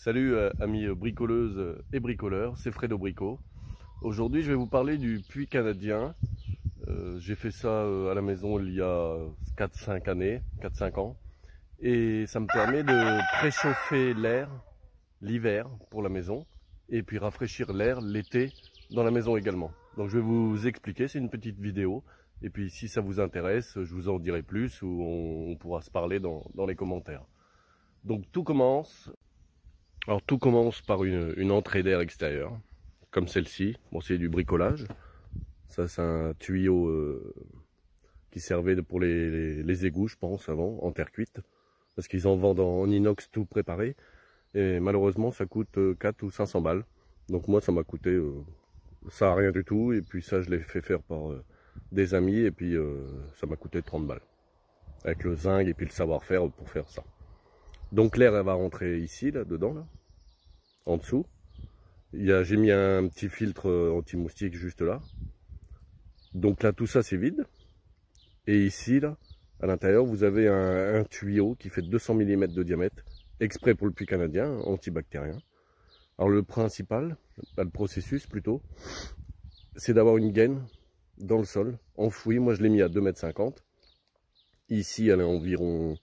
Salut euh, amis euh, bricoleuses euh, et bricoleurs, c'est Fredo Brico. Aujourd'hui je vais vous parler du puits canadien. J'ai fait ça à la maison il y a 4-5 années, 4-5 ans. Et ça me permet de préchauffer l'air l'hiver pour la maison et puis rafraîchir l'air l'été dans la maison également. Donc je vais vous expliquer, c'est une petite vidéo. Et puis si ça vous intéresse, je vous en dirai plus ou on, pourra se parler dans les commentaires. Donc tout commence alors tout commence par une, entrée d'air extérieure, comme celle-ci. Bon, c'est du bricolage. Ça, c'est un tuyau euh, qui servait pour les, les, égouts, je pense, avant, en terre cuite. Parce qu'ils en vendent en, inox tout préparé. Et malheureusement, ça coûte 4 euh, ou 500 balles. Donc moi, ça m'a coûté euh, ça a rien du tout. Et puis ça, je l'ai fait faire par des amis. Et puis ça m'a coûté 30 balles. Avec le zinc et puis le savoir-faire pour faire ça. Donc l'air, elle va rentrer ici, là, dedans, là en dessous. J'ai mis un petit filtre euh, anti-moustique juste là. Donc là, tout ça, c'est vide. Et ici, là, à l'intérieur, vous avez un, tuyau qui fait 200 mm de diamètre, exprès pour le puits canadien, antibactérien. Alors le principal, bah, le processus plutôt, c'est d'avoir une gaine dans le sol, enfouie. Moi, je l'ai mis à 2,50 m. Ici, elle est environ,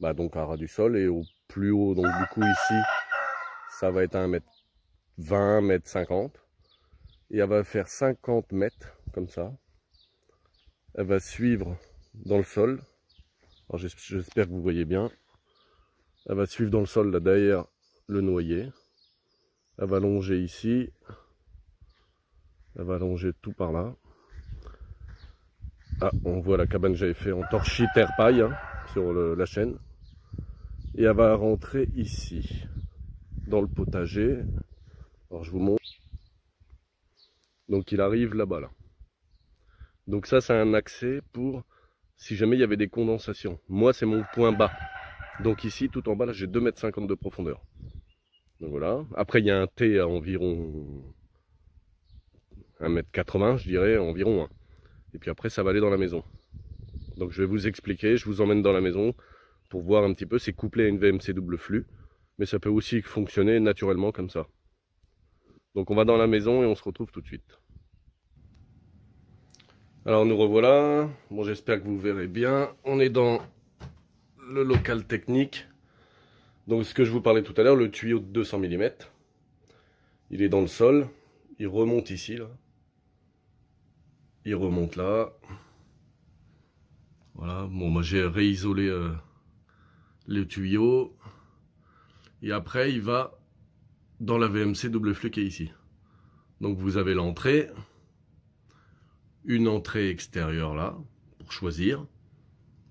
bah, donc à ras du sol, et au plus haut, donc du coup ici, ça va être 1 mètre 20, m 50. Et elle va faire 50 mètres, comme ça. Elle va suivre dans le sol. Alors j'espère que vous voyez bien. Elle va suivre dans le sol, là, derrière le noyer. Elle va longer ici. Elle va longer tout par là. Ah, on voit la cabane que j'avais fait en torchis terre paille hein, sur la chaîne. Et elle va rentrer ici dans le potager. Alors je vous montre. Donc il arrive là-bas là. Donc ça c'est un accès pour si jamais il y avait des condensations. Moi c'est mon point bas. Donc ici tout en bas là j'ai 2 mètres de profondeur. Donc voilà. Après il y a un T à environ 1m80 je dirais environ. Et puis après ça va aller dans la maison. Donc je vais vous expliquer, je vous emmène dans la maison pour voir un petit peu, c'est couplé à une VMC double flux mais ça peut aussi fonctionner naturellement comme ça. Donc on va dans la maison et on se retrouve tout de suite. Alors nous revoilà, bon j'espère que vous verrez bien, on est dans le local technique, donc ce que je vous parlais tout à l'heure, le tuyau de 200 mm, il est dans le sol, il remonte ici, là. il remonte là, voilà, bon moi j'ai réisolé euh, le tuyau, et après, il va dans la VMC double flux qui est ici. Donc vous avez l'entrée, une entrée extérieure là, pour choisir.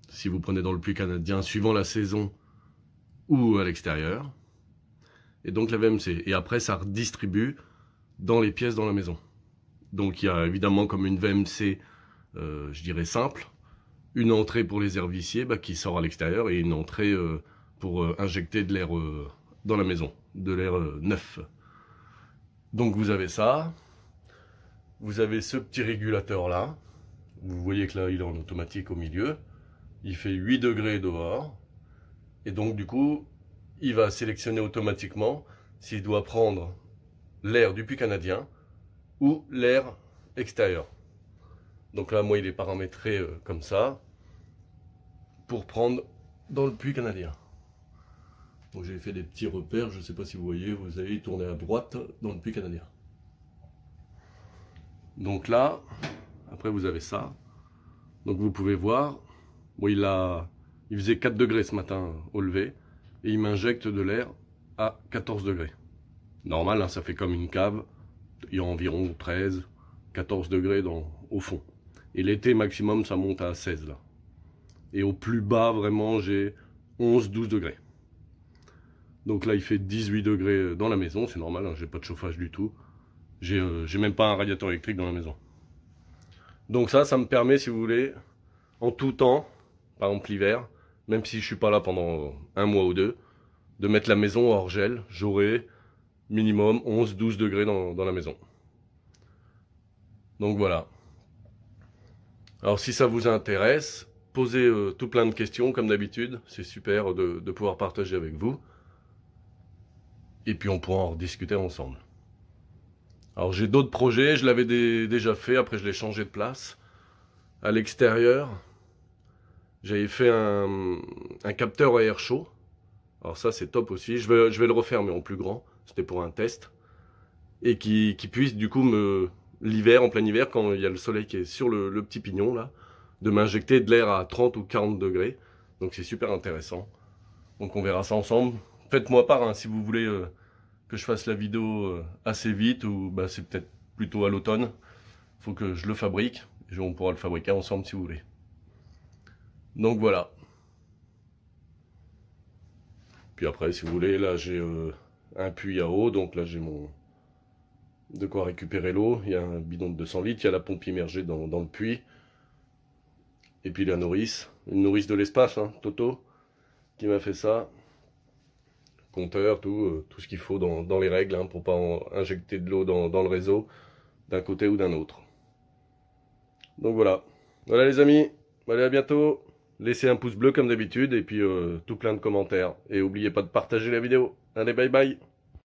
Si vous prenez dans le plus canadien, suivant la saison ou à l'extérieur. Et donc la VMC. Et après, ça redistribue dans les pièces dans la maison. Donc il y a évidemment comme une VMC, euh, je dirais simple, une entrée pour les herbiciers bah, qui sort à l'extérieur et une entrée... Euh, pour euh, injecter de l'air euh, dans la maison, de l'air euh, neuf. Donc vous avez ça, vous avez ce petit régulateur là, vous voyez que là il est en automatique au milieu, il fait 8 degrés dehors, et donc du coup il va sélectionner automatiquement s'il doit prendre l'air du puits canadien ou l'air extérieur. Donc là moi il est paramétré comme ça pour prendre dans le puits canadien. Donc j'ai fait des petits repères, je ne sais pas si vous voyez, vous avez tourné à droite dans le puits canadien. Donc là, après vous avez ça. Donc vous pouvez voir, il, a, il faisait 4 degrés ce matin au lever, et il m'injecte de l'air à 14 degrés. Normal, hein, ça fait comme une cave, il y a environ 13, 14 degrés dans, au fond. Et l'été maximum, ça monte à 16 là. Et au plus bas, vraiment, j'ai 11, 12 degrés. Donc là, il fait 18 degrés euh, dans la maison, c'est normal, hein, j'ai pas de chauffage du tout. J'ai n'ai euh, même pas un radiateur électrique dans la maison. Donc ça, ça me permet, si vous voulez, en tout temps, par exemple l'hiver, même si je suis pas là pendant un mois ou deux, de mettre la maison hors gel, j'aurai minimum 11-12 degrés dans, la maison. Donc voilà. Alors si ça vous intéresse, posez euh, tout plein de questions comme d'habitude. C'est super de pouvoir partager avec vous et puis on pourra en rediscuter ensemble. Alors j'ai d'autres projets, je l'avais déjà fait, après je l'ai changé de place. À l'extérieur, j'avais fait un, capteur à air chaud. Alors ça c'est top aussi, je vais, le refaire mais en plus grand, c'était pour un test. Et qui, puisse du coup l'hiver, en plein hiver, quand il y a le soleil qui est sur le petit pignon là, de m'injecter de l'air à 30 ou 40 degrés. Donc c'est super intéressant. Donc on verra ça ensemble. Faites-moi part hein, si vous voulez euh, que je fasse la vidéo euh, assez vite ou bah, c'est peut-être plutôt à l'automne. Il faut que je le fabrique. Et on pourra le fabriquer ensemble si vous voulez. Donc voilà. Puis après, si vous voulez, là j'ai euh, un puits à eau. Donc là j'ai mon de quoi récupérer l'eau. Il y a un bidon de 200 litres. Il y a la pompe immergée dans, le puits. Et puis la nourrice. Une nourrice de l'espace, hein, Toto, qui m'a fait ça tout, euh, tout ce qu'il faut dans, les règles, hein, pour pas injecter de l'eau dans, le réseau, d'un côté ou d'un autre. Donc voilà. Voilà les amis, allez à bientôt. Laissez un pouce bleu comme d'habitude et puis euh, tout plein de commentaires. Et n'oubliez pas de partager la vidéo. Allez, bye bye